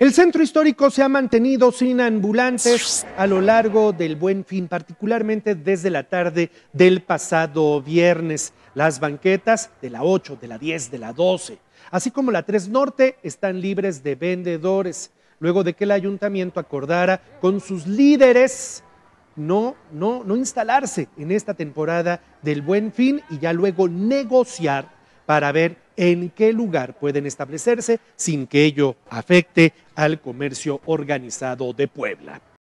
El centro histórico se ha mantenido sin ambulantes a lo largo del buen fin, particularmente desde la tarde del pasado viernes. Las banquetas de la 8, de la 10, de la 12, así como la 3 Norte están libres de vendedores, luego de que el ayuntamiento acordara con sus líderes no, no, no instalarse en esta temporada del buen fin y ya luego negociar para ver en qué lugar pueden establecerse sin que ello afecte al comercio organizado de Puebla.